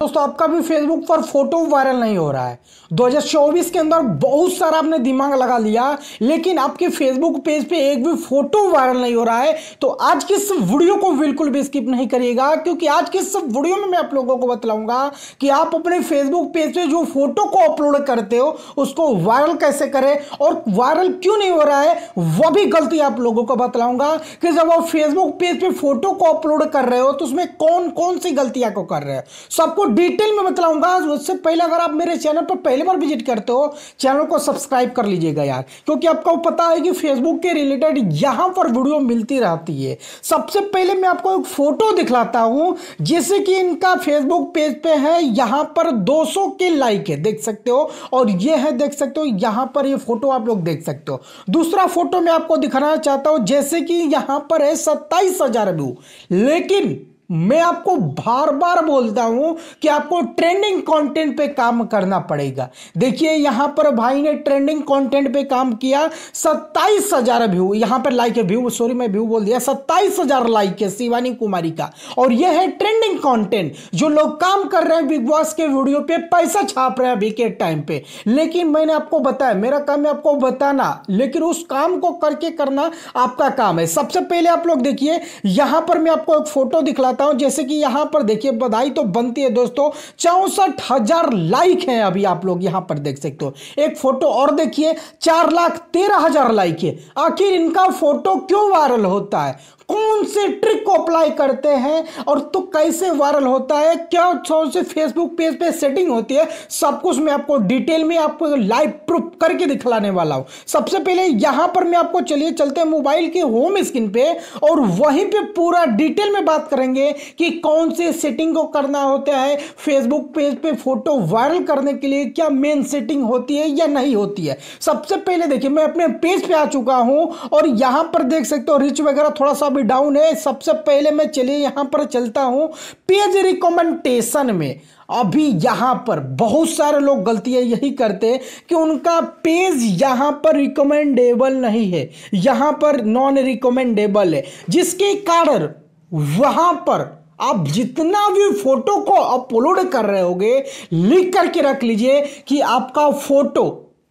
दोस्तों आपका भी फेसबुक पर फोटो वायरल नहीं हो रहा है 2024 के अंदर बहुत सारा आपने दिमाग लगा लिया लेकिन आपके फेसबुक पेज पे एक भी फोटो वायरल नहीं हो रहा है तो आज की इस वीडियो को बिल्कुल भी स्किप नहीं करिएगा क्योंकि आज की इस वीडियो में मैं आप लोगों को बतलाऊंगा कि आप अपने फेसबुक पेज पे जो फोटो को अपलोड करते हो उसको वायरल कैसे करें और वायरल क्यों नहीं हो रहा है वह भी गलती आप लोगों को बतलाऊंगा कि जब आप फेसबुक पेज पर फोटो को अपलोड कर रहे हो तो उसमें कौन कौन सी गलतियां को कर रहे हो सबको डिटेल में बताऊंगा उससे पहले अगर आप मेरे चैनल पर पहली बार विजिट करते हो चैनल को सब्सक्राइब कर लीजिएगा यार क्योंकि आपको पता है कि फेसबुक के रिलेटेड यहां पर वीडियो मिलती रहती है सबसे पहले मैं आपको एक फोटो दिखलाता हूं जैसे कि इनका फेसबुक पेज पे है यहां पर 200 के लाइक है देख सकते हो और ये है देख सकते हो यहां पर ये फोटो आप लोग देख सकते हो दूसरा फोटो मैं आपको दिखाना चाहता हूं जैसे कि यहां पर है सत्ताईस व्यू लेकिन मैं आपको बार बार बोलता हूं कि आपको ट्रेंडिंग कंटेंट पे काम करना पड़ेगा देखिए यहां पर भाई ने ट्रेंडिंग कंटेंट पे काम किया सत्ताईस हजार व्यू यहां पर लाइक है व्यू सॉरी मैं व्यू बोल दिया सत्ताईस हजार लाइक है शिवानी कुमारी का और यह है ट्रेंडिंग कंटेंट जो लोग काम कर रहे हैं बिग बॉस के वीडियो पे पैसा छाप रहे हैं अभी के टाइम पे लेकिन मैंने आपको बताया मेरा काम है आपको बताना लेकिन उस काम को करके करना आपका काम है सबसे पहले आप लोग देखिए यहां पर मैं आपको एक फोटो दिखलाता बताता जैसे कि यहां पर देखिए बधाई तो बनती है दोस्तों चौसठ हजार लाइक हैं अभी आप लोग यहां पर देख सकते हो एक फोटो और देखिए चार लाख तेरह हजार लाइक है आखिर इनका फोटो क्यों वायरल होता है कौन से ट्रिक को अप्लाई करते हैं और तो कैसे वायरल होता है क्या कौन से फेसबुक पेज पे सेटिंग होती है सब कुछ मैं आपको डिटेल में आपको लाइव प्रूफ करके दिखलाने वाला हूं सबसे पहले यहां पर मैं आपको चलिए चलते हैं मोबाइल के होम स्क्रीन पे और वहीं पे पूरा डिटेल में बात करेंगे कि कौन से सेटिंग को करना होता है फेसबुक पेज पे फोटो वायरल करने के लिए क्या मेन सेटिंग होती है या नहीं होती है सबसे पहले देखिए मैं अपने पेज पे आ चुका हूँ और यहाँ पर देख सकते हो रिच वगैरह थोड़ा सा भी डाउन है सबसे पहले मैं चलिए यहाँ पर चलता हूँ पेज रिकमेंडेशन में अभी यहाँ पर बहुत सारे लोग गलतियाँ यही करते हैं कि उनका पेज यहाँ पर रिकमेंडेबल नहीं है यहाँ पर नॉन रिकमेंडेबल है जिसके कारण वहाँ पर आप जितना भी फोटो को अपलोड कर रहे होगे लिख करके रख लीजिए कि आपका फोटो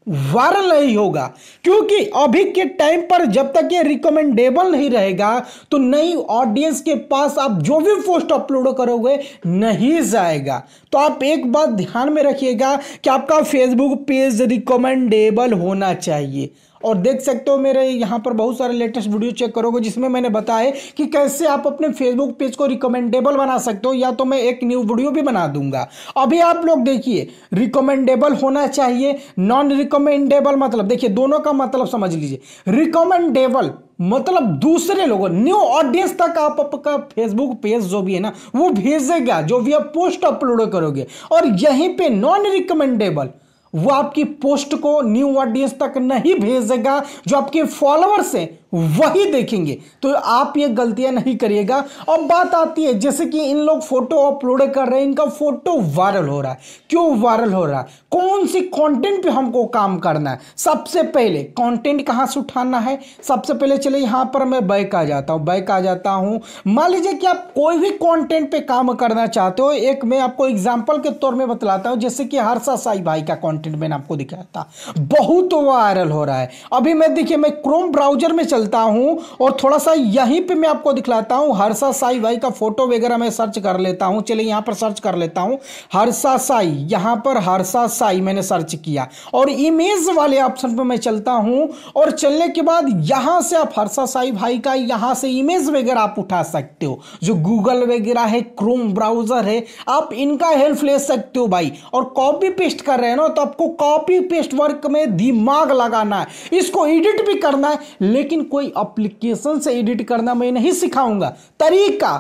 वायरल नहीं होगा क्योंकि अभी के टाइम पर जब तक ये रिकमेंडेबल नहीं रहेगा तो नई ऑडियंस के पास आप जो भी पोस्ट अपलोड करोगे नहीं जाएगा तो आप एक बात ध्यान में रखिएगा कि आपका फेसबुक पेज रिकमेंडेबल होना चाहिए और देख सकते हो मेरे यहाँ पर बहुत सारे लेटेस्ट वीडियो चेक करोगे जिसमें मैंने बताया कि कैसे आप अपने फेसबुक पेज को रिकमेंडेबल बना सकते हो या तो मैं एक न्यू वीडियो भी बना दूंगा अभी आप लोग देखिए रिकमेंडेबल होना चाहिए नॉन रिकमेंडेबल मतलब देखिए दोनों का मतलब समझ लीजिए रिकमेंडेबल मतलब दूसरे लोगों न्यू ऑडियंस तक आप आपका फेसबुक पेज जो भी है ना वो भेजेगा जो भी आप पोस्ट अपलोड करोगे और यहीं पे नॉन रिकमेंडेबल वो आपकी पोस्ट को न्यू ऑडियंस तक नहीं भेजेगा जो आपके फॉलोअर्स हैं वही देखेंगे तो आप ये गलतियां नहीं करिएगा और बात आती है जैसे कि इन लोग फोटो अपलोड कर रहे हैं इनका फोटो वायरल हो रहा है क्यों वायरल हो रहा है कौन सी कंटेंट पे हमको काम करना है सबसे पहले कंटेंट कहां से उठाना है सबसे पहले चले यहां पर मैं बैक आ जाता हूं बैक आ जाता हूं मान लीजिए कि आप कोई भी कॉन्टेंट पे काम करना चाहते हो एक मैं आपको एग्जाम्पल के तौर में बतलाता हूँ जैसे कि हर्षा साई भाई का कॉन्टेंट कंटेंट मैंने आपको दिखाया था बहुत वायरल हो रहा है अभी मैं देखिए मैं क्रोम ब्राउजर में चलता हूँ और थोड़ा सा यहीं पे मैं आपको दिखलाता हूँ हर्षा साई भाई का फोटो वगैरह मैं सर्च कर लेता हूँ चलिए यहाँ पर सर्च कर लेता हूँ हर्षा साई यहाँ पर हर्षा साई मैंने सर्च किया और इमेज वाले ऑप्शन पर मैं चलता हूँ और चलने के बाद यहाँ से आप हर्षा साई भाई का यहाँ से इमेज वगैरह आप उठा सकते हो जो गूगल वगैरह है क्रोम ब्राउजर है आप इनका हेल्प ले सकते हो भाई और कॉपी पेस्ट कर रहे हैं ना तो आपको कॉपी पेस्ट वर्क में दिमाग लगाना है इसको एडिट भी करना है लेकिन कोई अप्लीकेशन से एडिट करना मैं नहीं सिखाऊंगा तरीका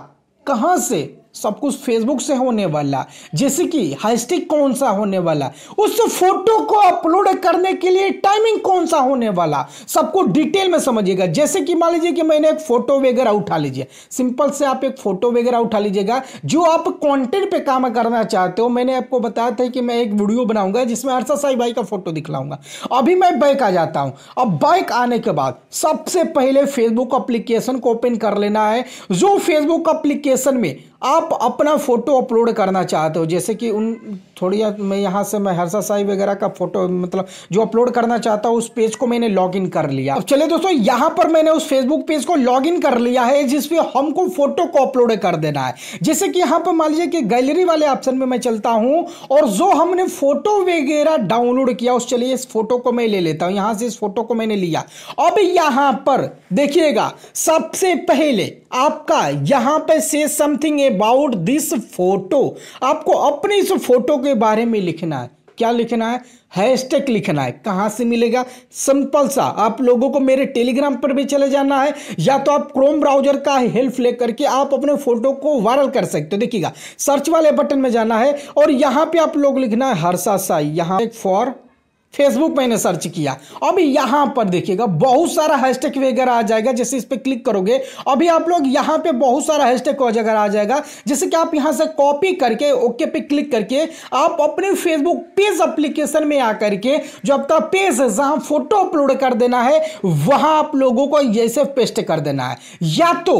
कहां से सब कुछ फेसबुक से होने वाला जैसे कि हैशटैग कौन सा होने वाला उस फोटो को अपलोड करने के लिए टाइमिंग कौन सा होने वाला सबको डिटेल में समझिएगा जैसे कि मान लीजिए कि मैंने एक फोटो वगैरह उठा लीजिए सिंपल से आप एक फोटो वगैरह उठा लीजिएगा जो आप कंटेंट पे काम करना चाहते हो मैंने आपको बताया था कि मैं एक वीडियो बनाऊंगा जिसमें अर्षा साई भाई का फोटो दिखलाऊंगा अभी मैं बाइक आ जाता हूं अब बाइक आने के बाद सबसे पहले फेसबुक अप्लीकेशन को ओपन कर लेना है जो फेसबुक अप्लीकेशन में आप अपना फ़ोटो अपलोड करना चाहते हो जैसे कि उन थोड़ी मैं यहाँ से मैं हर्षा साई वगैरह का फ़ोटो मतलब जो अपलोड करना चाहता हूँ उस पेज को मैंने लॉग इन कर लिया अब चले दोस्तों यहाँ पर मैंने उस फेसबुक पेज को लॉग इन कर लिया है जिसपे हमको फ़ोटो को अपलोड कर देना है जैसे कि यहाँ पर मान लीजिए कि गैलरी वाले ऑप्शन में मैं चलता हूँ और जो हमने फ़ोटो वगैरह डाउनलोड किया उस चलिए इस फ़ोटो को मैं ले लेता हूँ यहाँ से इस फ़ोटो को मैंने लिया अब यहाँ पर देखिएगा सबसे पहले आपका यहाँ पर से समथिंग अबाउट दिस फोटो आपको अपने इस फोटो के बारे में लिखना है क्या लिखना है हैशटैग लिखना है कहाँ से मिलेगा सिंपल सा आप लोगों को मेरे टेलीग्राम पर भी चले जाना है या तो आप क्रोम ब्राउजर का हेल्प लेकर के आप अपने फोटो को वायरल कर सकते हो देखिएगा सर्च वाले बटन में जाना है और यहाँ पे आप लोग लिखना है हर्षा साई यहाँ फॉर फेसबुक मैंने सर्च किया अब यहाँ पर देखिएगा बहुत सारा हैशटैग वगैरह आ जाएगा जैसे इस पर क्लिक करोगे अभी आप लोग यहाँ पे बहुत सारा हैशटैग वगैरह आ जाएगा जैसे कि आप यहाँ से कॉपी करके ओके पे क्लिक करके आप अपने फेसबुक पेज अप्लीकेशन में आकर के जो आपका पेज है जहाँ फोटो अपलोड कर देना है वहाँ आप लोगों को जैसे पेस्ट कर देना है या तो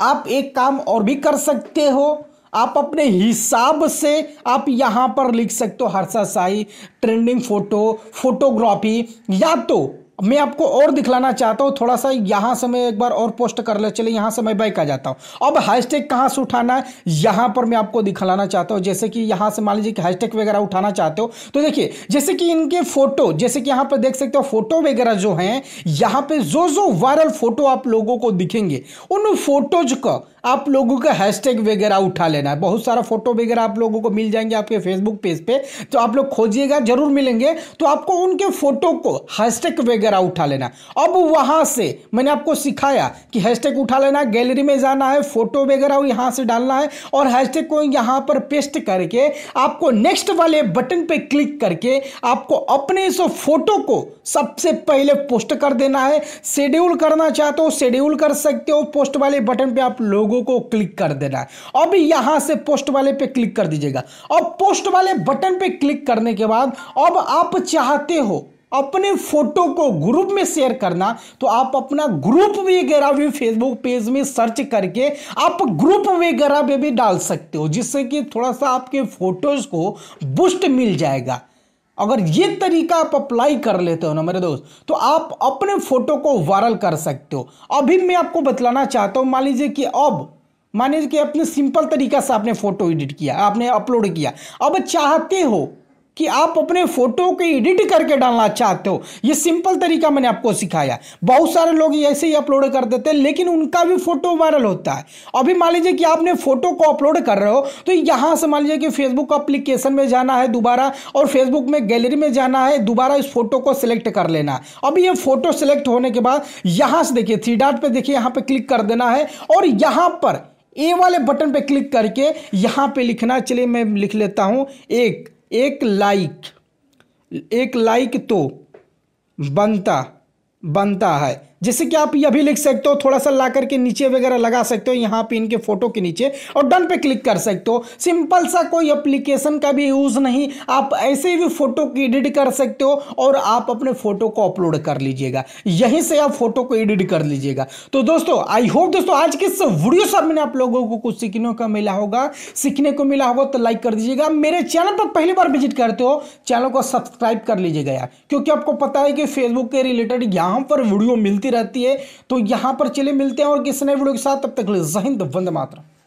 आप एक काम और भी कर सकते हो आप अपने हिसाब से आप यहां पर लिख सकते हो साई ट्रेंडिंग फोटो फोटोग्राफी या तो मैं आपको और दिखलाना चाहता हूँ थोड़ा सा यहाँ से मैं एक बार और पोस्ट कर ले चले यहाँ से मैं बाइक आ जाता हूँ अब हैशटैग कहाँ से उठाना है यहाँ पर मैं आपको दिखलाना चाहता हूँ जैसे कि यहाँ से मान लीजिए कि हैशटैग वगैरह उठाना चाहते हो तो देखिए जैसे कि इनके फोटो जैसे कि यहाँ पर देख सकते हो फोटो वगैरह जो हैं यहाँ पर जो जो वायरल फोटो आप लोगों को दिखेंगे उन फोटोज का आप लोगों का हैशटैग वगैरह उठा लेना है बहुत सारा फोटो वगैरह आप लोगों को मिल जाएंगे आपके फेसबुक पेज पे तो आप लोग खोजिएगा जरूर मिलेंगे तो आपको उनके फोटो को हैशटैग वगैरह उठा लेना अब वहां से मैंने आपको सिखाया कि हैशटैग उठा लेना गैलरी में जाना है फोटो वगैरह यहां से डालना है और हैशटैग को यहां पर पेस्ट करके आपको नेक्स्ट वाले बटन पर क्लिक करके आपको अपने इस फोटो को सबसे पहले पोस्ट कर देना है शेड्यूल करना चाहते हो शेड्यूल कर सकते हो पोस्ट वाले बटन पर आप लोग लोगों को क्लिक कर देना है अब यहां से पोस्ट वाले पे क्लिक कर दीजिएगा अब पोस्ट वाले बटन पे क्लिक करने के बाद अब आप चाहते हो अपने फोटो को ग्रुप में शेयर करना तो आप अपना ग्रुप वगैरह भी फेसबुक पेज में सर्च करके आप ग्रुप वगैरह में भी डाल सकते हो जिससे कि थोड़ा सा आपके फोटोज को बूस्ट मिल जाएगा अगर ये तरीका आप अप्लाई कर लेते हो ना मेरे दोस्त तो आप अपने फोटो को वायरल कर सकते हो अभी मैं आपको बतलाना चाहता हूँ मान लीजिए कि अब मान लीजिए कि अपने सिंपल तरीका से आपने फोटो एडिट किया आपने अपलोड किया अब चाहते हो कि आप अपने फोटो को एडिट करके डालना चाहते हो ये सिंपल तरीका मैंने आपको सिखाया बहुत सारे लोग ऐसे ही अपलोड कर देते हैं लेकिन उनका भी फोटो वायरल होता है अभी मान लीजिए कि आपने फोटो को अपलोड कर रहे हो तो यहां से मान लीजिए कि फेसबुक अप्लीकेशन में जाना है दोबारा और फेसबुक में गैलरी में जाना है दोबारा इस फोटो को सिलेक्ट कर लेना है ये फोटो सिलेक्ट होने के बाद यहाँ से देखिए थ्री डॉट पर देखिए यहाँ पर क्लिक कर देना है और यहाँ पर ए वाले बटन पे क्लिक करके यहाँ पे लिखना चलिए मैं लिख लेता हूँ एक एक लाइक एक लाइक तो बनता बनता है जिससे कि आप ये भी लिख सकते हो थोड़ा सा ला करके नीचे वगैरह लगा सकते हो यहाँ पे इनके फोटो के नीचे और डन पे क्लिक कर सकते हो सिंपल सा कोई एप्लीकेशन का भी यूज़ नहीं आप ऐसे भी फोटो को एडिट कर सकते हो और आप अपने फोटो को अपलोड कर लीजिएगा यहीं से आप फोटो को एडिट कर लीजिएगा तो दोस्तों आई होप दोस्तों आज के इस वीडियो से मैंने आप लोगों को कुछ सीखने का मिला होगा सीखने को मिला होगा तो लाइक कर दीजिएगा मेरे चैनल पर पहली बार विजिट करते हो चैनल को सब्सक्राइब कर लीजिएगा यार क्योंकि आपको पता है कि फेसबुक के रिलेटेड यहाँ पर वीडियो मिलती मिलती रहती है तो यहां पर चले मिलते हैं और किस नए वीडियो के साथ तब तक जहिंद वंद मात्रा